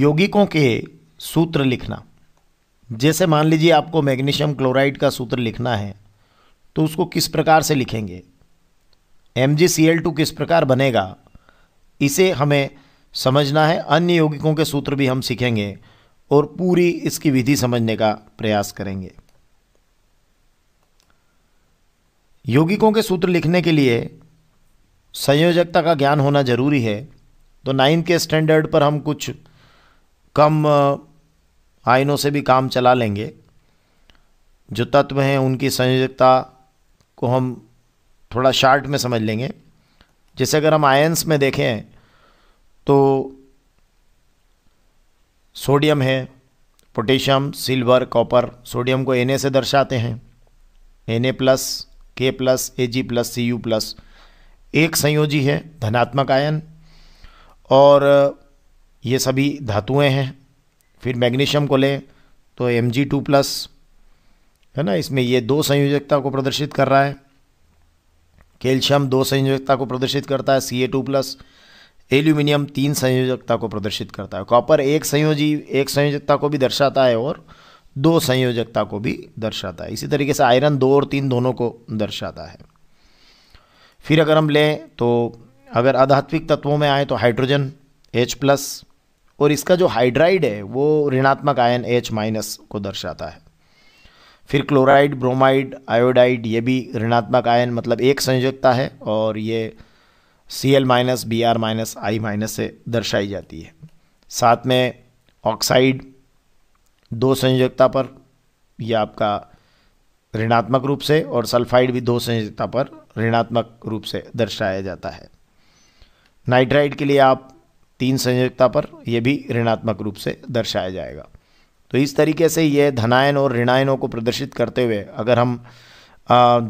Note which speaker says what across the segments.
Speaker 1: यौगिकों के सूत्र लिखना जैसे मान लीजिए आपको मैग्नीशियम क्लोराइड का सूत्र लिखना है तो उसको किस प्रकार से लिखेंगे एम किस प्रकार बनेगा इसे हमें समझना है अन्य यौगिकों के सूत्र भी हम सीखेंगे और पूरी इसकी विधि समझने का प्रयास करेंगे यौगिकों के सूत्र लिखने के लिए संयोजकता का ज्ञान होना जरूरी है तो नाइन्थ के स्टैंडर्ड पर हम कुछ कम आयनों से भी काम चला लेंगे जो तत्व हैं उनकी संयोजकता को हम थोड़ा शार्ट में समझ लेंगे जैसे अगर हम आयन्स में देखें तो सोडियम है पोटेशियम सिल्वर कॉपर सोडियम को एन से दर्शाते हैं N A plus K plus A G plus C U plus एक संयोजी है धनात्मक आयन और ये सभी धातुएं हैं फिर मैग्नीशियम को लें तो एम जी टू प्लस है ना इसमें ये दो संयोजकता को प्रदर्शित कर रहा है कैल्शियम दो संयोजकता को प्रदर्शित करता है C A two plus aluminium तीन संयोजकता को प्रदर्शित करता है कॉपर एक संयोजी एक संयोजकता को भी दर्शाता है और दो संयोजकता को भी दर्शाता है इसी तरीके से आयरन दो और तीन दोनों को दर्शाता है फिर अगर हम लें तो अगर अधात्विक तत्वों में आए तो हाइड्रोजन एच प्लस और इसका जो हाइड्राइड है वो ऋणात्मक आयन एच माइनस को दर्शाता है फिर क्लोराइड ब्रोमाइड आयोडाइड ये भी ऋणात्मक आयन मतलब एक संयोजकता है और ये C L minus B R minus I minus से दर्शाई जाती है साथ में ऑक्साइड दो संयोजकता पर यह आपका ऋणात्मक रूप से और सल्फाइड भी दो संयोजकता पर ऋणात्मक रूप से दर्शाया जाता है नाइट्राइड के लिए आप तीन संयोजकता पर यह भी ऋणात्मक रूप से दर्शाया जाएगा तो इस तरीके से यह धनायन और ऋणायनों को प्रदर्शित करते हुए अगर हम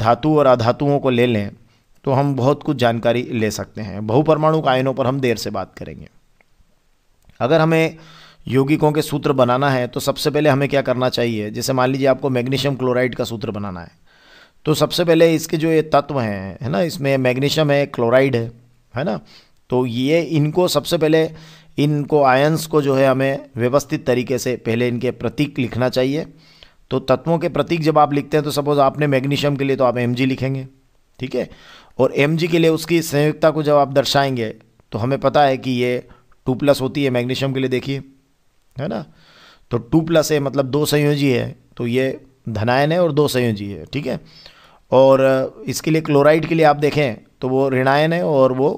Speaker 1: धातु और अधातुओं को ले लें तो हम बहुत कुछ जानकारी ले सकते हैं बहुपरमाणु आयनों पर हम देर से बात करेंगे अगर हमें यौगिकों के सूत्र बनाना है तो सबसे पहले हमें क्या करना चाहिए जैसे मान लीजिए आपको मैग्नीशियम क्लोराइड का सूत्र बनाना है तो सबसे पहले इसके जो ये तत्व हैं है ना इसमें मैग्नीशियम है क्लोराइड है है ना तो ये इनको सबसे पहले इनको आयंस को जो है हमें व्यवस्थित तरीके से पहले इनके प्रतीक लिखना चाहिए तो तत्वों के प्रतीक जब आप लिखते हैं तो सपोज़ आपने मैग्नीशियम के लिए तो आप एम लिखेंगे ठीक है और एम के लिए उसकी संयुक्ता को जब आप दर्शाएंगे तो हमें पता है कि ये टू प्लस होती है मैग्नीशियम के लिए देखिए है ना तो टू प्लस है मतलब दो संयोजी है तो ये धनायन है और दो संयोजी है ठीक है और इसके लिए क्लोराइड के लिए आप देखें तो वो ऋणायन है और वो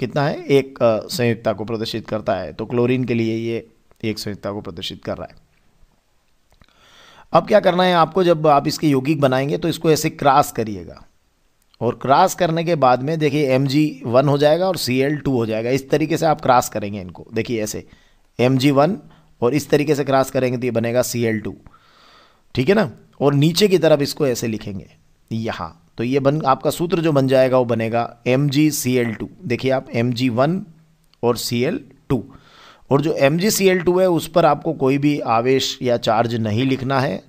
Speaker 1: कितना है एक संयुक्ता को प्रदर्शित करता है तो क्लोरीन के लिए ये एक संयुक्ता को प्रदर्शित कर रहा है अब क्या करना है आपको जब आप इसके यौगिक बनाएंगे तो इसको ऐसे क्रॉस करिएगा और क्रॉस करने के बाद में देखिए एम जी वन हो जाएगा और सी एल टू हो जाएगा इस तरीके से आप क्रॉस करेंगे इनको देखिए ऐसे एम जी वन और इस तरीके से क्रॉस करेंगे तो ये बनेगा सी एल टू ठीक है ना और नीचे की तरफ इसको ऐसे लिखेंगे यहाँ तो ये बन आपका सूत्र जो बन जाएगा वो बनेगा M G C L two देखिए आप एम जी वन और सी एल टू और जो M G C L two है उस पर आपको कोई भी आवेश या चार्ज नहीं लिखना है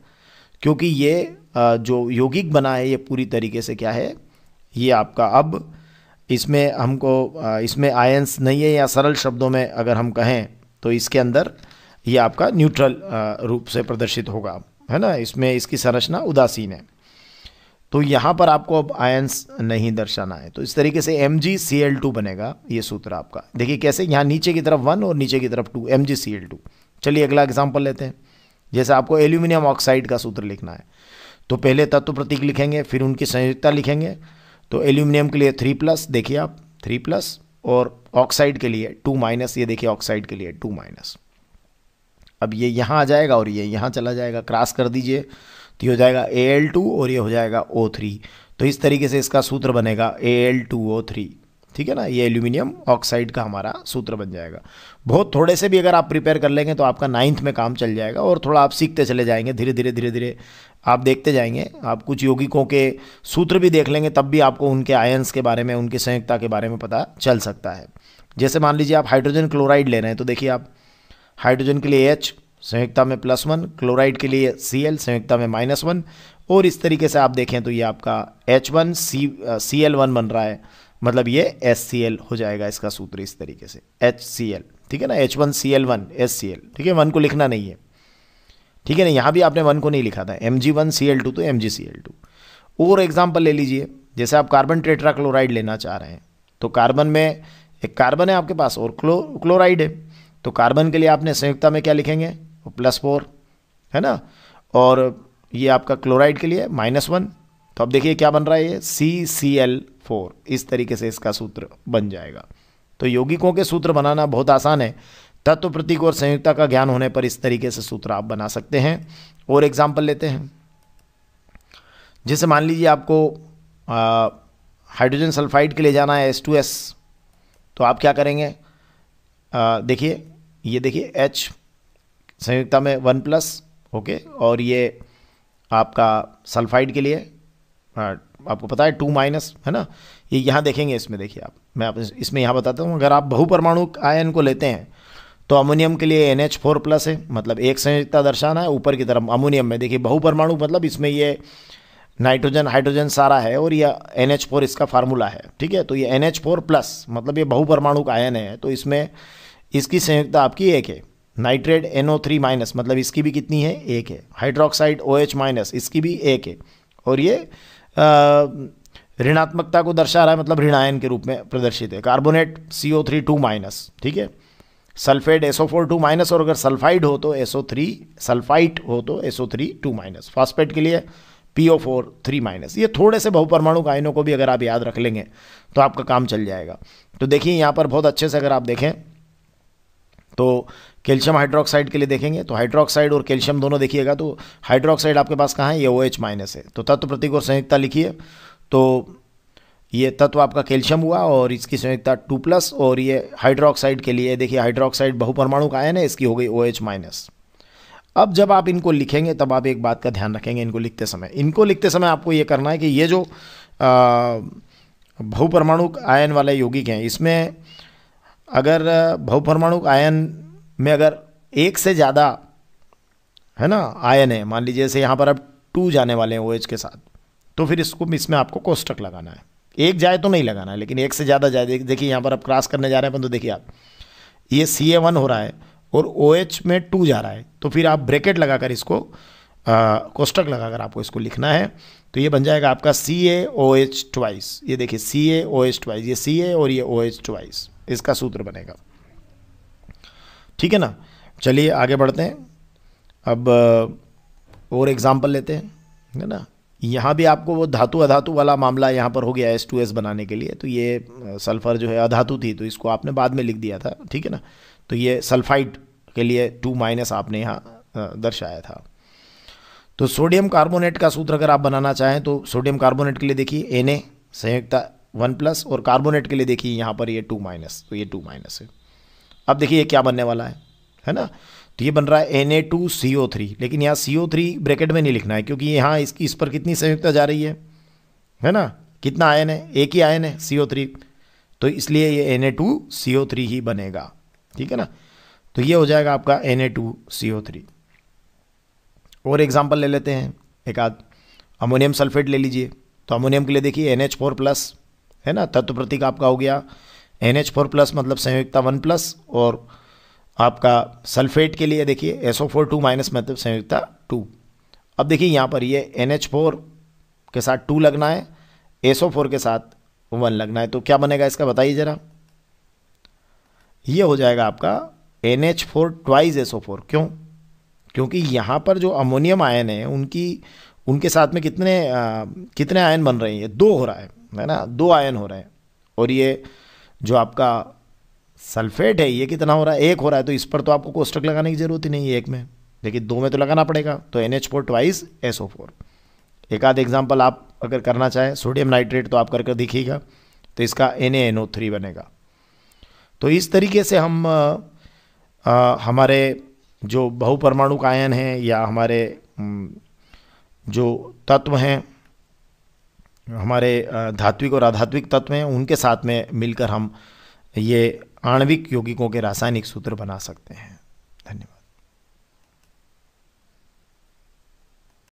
Speaker 1: क्योंकि ये जो यौगिक बना है ये पूरी तरीके से क्या है ये आपका अब इसमें हमको इसमें आयंस नहीं है या सरल शब्दों में अगर हम कहें तो इसके अंदर ये आपका न्यूट्रल रूप से प्रदर्शित होगा है ना इसमें इसकी संरचना उदासीन है तो यहां पर आपको अब आयंस नहीं दर्शाना है तो इस तरीके से M G C L two बनेगा ये सूत्र आपका देखिए कैसे यहाँ नीचे की तरफ वन और नीचे की तरफ two M G C L two चलिए अगला एग्जाम्पल लेते हैं जैसे आपको एल्यूमिनियम ऑक्साइड का सूत्र लिखना है तो पहले तत्व प्रतीक लिखेंगे फिर उनकी संयुक्ता लिखेंगे तो एल्यूमिनियम के लिए थ्री प्लस देखिए आप थ्री प्लस और ऑक्साइड के लिए टू माइनस ये देखिए ऑक्साइड के लिए टू माइनस अब ये यहाँ आ जाएगा और ये यहाँ चला जाएगा क्रॉस कर दीजिए तो ये हो जाएगा ए एल टू और ये हो जाएगा ओ थ्री तो इस तरीके से इसका सूत्र बनेगा A L two O three ठीक है ना ये एल्यूमिनियम ऑक्साइड का हमारा सूत्र बन जाएगा बहुत थोड़े से भी अगर आप प्रिपेयर कर लेंगे तो आपका नाइन्थ में काम चल जाएगा और थोड़ा आप सीखते चले जाएंगे धीरे धीरे धीरे धीरे आप देखते जाएंगे आप कुछ यौगिकों के सूत्र भी देख लेंगे तब भी आपको उनके आयन्स के बारे में उनकी संयुक्ता के बारे में पता चल सकता है जैसे मान लीजिए आप हाइड्रोजन क्लोराइड ले रहे हैं तो देखिए आप हाइड्रोजन के लिए एच संयुक्ता में प्लस वन क्लोराइड के लिए सी एल संयुक्ता में माइनस वन और इस तरीके से आप देखें तो ये आपका H one C C L one बन रहा है मतलब ये एस सी एल हो जाएगा इसका सूत्र इस तरीके से एच सी एल ठीक है ना H one C L one S C L ठीक है वन को लिखना नहीं है ठीक है ना यहाँ भी आपने वन को नहीं लिखा था M G one C L two तो M G C L two और एग्जाम्पल ले लीजिए जैसे आप कार्बन ट्रेट्रा क्लोराइड लेना चाह रहे हैं तो कार्बन में एक कार्बन है आपके पास और क्लो क्लोराइड है तो कार्बन के लिए आपने संयुक्ता में क्या लिखेंगे प्लस फोर है ना और ये आपका क्लोराइड के लिए माइनस वन तो अब देखिए क्या बन रहा है ये सी सी एल फोर इस तरीके से इसका सूत्र बन जाएगा तो यौगिकों के सूत्र बनाना बहुत आसान है तत्व प्रतीक और संयुक्ता का ज्ञान होने पर इस तरीके से सूत्र आप बना सकते हैं और एग्जाम्पल लेते हैं जैसे मान लीजिए आपको हाइड्रोजन सल्फाइड के लिए जाना है एस टू एस तो आप क्या करेंगे देखिए ये देखिए एच संयुक्ता में वन प्लस ओके और ये आपका सल्फाइड के लिए हाँ, आपको पता है टू माइनस है ना ये यहाँ देखेंगे इसमें देखिए आप मैं आप इसमें यहाँ बताता हूँ अगर आप परमाणु आयन को लेते हैं तो अमोनियम के लिए एन एच फोर प्लस है मतलब एक संयुक्ता दर्शाना है ऊपर की तरफ अमोनियम में देखिए परमाणु मतलब इसमें ये नाइट्रोजन हाइड्रोजन सारा है और यह एन एच फोर इसका फार्मूला है ठीक है तो ये एन एच फोर प्लस मतलब ये बहु परमाणु आयन है तो इसमें इसकी संयुक्ता आपकी एक है नाइट्रेट एन थ्री माइनस मतलब इसकी भी कितनी है एक है हाइड्रोक्साइड ओ एच माइनस इसकी भी एक है और ये ऋणात्मकता को दर्शा रहा है मतलब ऋणायन के रूप में प्रदर्शित है carbonate C O three two minus ठीक है sulphate S O four two minus और अगर सल्फाइड हो तो एसओ थ्री सल्फाइट हो तो S O three two minus phosphate के लिए P O four three minus ये थोड़े से बहुपरमाणु आयनों को भी अगर आप याद रख लेंगे तो आपका काम चल जाएगा तो देखिए यहाँ पर बहुत अच्छे से अगर आप देखें तो कैल्शियम हाइड्रोक्साइड के लिए देखेंगे तो हाइड्रोक्साइड और कैल्शियम दोनों देखिएगा तो हाइड्रोक्साइड आपके पास कहाँ है ये ओ एच माइनस है तो तत्व प्रतीक और संयुक्ता लिखिए तो ये तत्व आपका कैल्शियम हुआ और इसकी संयुक्ता टू प्लस और ये हाइड्रोक्साइड के लिए देखिए हाइड्रोक्साइड बहुपरमाणु का आयन है इसकी हो गई ओ एच माइनस अब जब आप इनको लिखेंगे तब आप एक बात का ध्यान रखेंगे इनको लिखते समय इनको लिखते समय आपको ये करना है कि ये जो बहुपरमाणु आयन वाले यौगिक हैं इसमें अगर बहुपरमाणु आयन में अगर एक से ज़्यादा है ना आयन है मान लीजिए जैसे यहाँ पर अब टू जाने वाले हैं ओ एच के साथ तो फिर इसको इसमें आपको कोष्टक लगाना है एक जाए तो नहीं लगाना है लेकिन एक से ज़्यादा जाए देखिए यहाँ पर आप क्रॉस करने जा रहे हैं तो देखिए आप ये सी ए वन हो रहा है और ओ OH में टू जा रहा है तो फिर आप ब्रेकेट लगाकर इसको कोष्टक लगाकर आपको इसको लिखना है तो ये बन जाएगा आपका सी ए ओ एच ट्वाइस ये देखिए सी ए ओ एच ट्वाइस ये सी ए और ये ओ OH एच ट्वाइस इसका सूत्र बनेगा ठीक है ना चलिए आगे बढ़ते हैं अब और एग्ज़ाम्पल लेते हैं है ना यहाँ भी आपको वो धातु अधातु वाला मामला यहाँ पर हो गया एस टू एस बनाने के लिए तो ये सल्फ़र जो है अधातु थी तो इसको आपने बाद में लिख दिया था ठीक है ना तो ये सल्फाइड के लिए टू माइनस आपने यहाँ दर्शाया था तो सोडियम कार्बोनेट का सूत्र अगर आप बनाना चाहें तो सोडियम कार्बोनेट के लिए देखिए एन ए संयुक्ता वन प्लस और कार्बोनेट के लिए देखिए यहाँ पर ये टू माइनस तो ये टू माइनस है अब देखिए ये क्या बनने वाला है है ना तो ये बन रहा है N A two C O three लेकिन यहाँ सी ओ थ्री ब्रैकेट में नहीं लिखना है क्योंकि यहाँ इसकी इस पर कितनी संयुक्ता जा रही है है ना कितना आयन है एक ही आयन है सी ओ थ्री तो इसलिए ये N A two C O three ही बनेगा ठीक है ना तो ये हो जाएगा आपका N A two C O three और एग्जाम्पल ले लेते हैं एक आध अमोनियम सल्फेट ले लीजिए तो अमोनियम के लिए देखिए एन एच फोर प्लस है ना तत्व प्रतीक आपका हो गया एन एच फोर प्लस मतलब संयुक्ता वन प्लस और आपका सल्फेट के लिए देखिए S O four two minus मतलब संयुक्ता टू अब देखिए यहाँ पर ये एन एच फोर के साथ टू लगना है एस ओ फोर के साथ वन लगना है तो क्या बनेगा इसका बताइए ज़रा ये हो जाएगा आपका N H four twice S O four क्यों क्योंकि यहाँ पर जो अमोनियम आयन है उनकी उनके साथ में कितने आ, कितने आयन बन रहे हैं दो हो रहा है है ना दो आयन हो रहे हैं और ये जो आपका सल्फेट है ये कितना हो रहा है एक हो रहा है तो इस पर तो आपको कोष्टक लगाने की ज़रूरत ही नहीं है एक में लेकिन दो में तो लगाना पड़ेगा तो N H four twice S O four एक आध एग्जाम्पल आप अगर करना चाहें सोडियम नाइट्रेट तो आप करके दिखिएगा दिखेगा तो इसका एन एन ओ थ्री बनेगा तो इस तरीके से हम आ, हमारे जो बहुपरमाणु आयन हैं या हमारे जो तत्व हैं हमारे धात्विक और आधात्विक तत्व हैं उनके साथ में मिलकर हम ये आणविक यौगिकों के रासायनिक सूत्र बना सकते हैं धन्यवाद